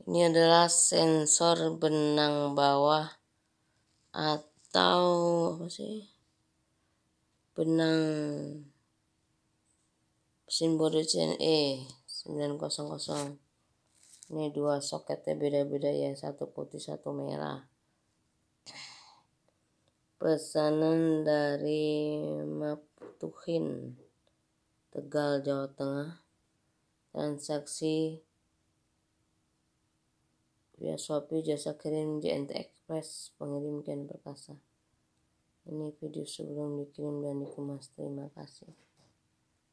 Ini adalah sensor benang bawah atau apa sih? Benang mesin e sembilan CNE 900. Ini dua soketnya beda-beda ya, satu putih, satu merah. Pesanan dari Maptuhin Tegal Jawa Tengah. Transaksi Via ya, Shopee jasa kirim JNT Express pengirim Ken Perkasa. Ini video sebelum dikirim dan dikemas. Terima kasih.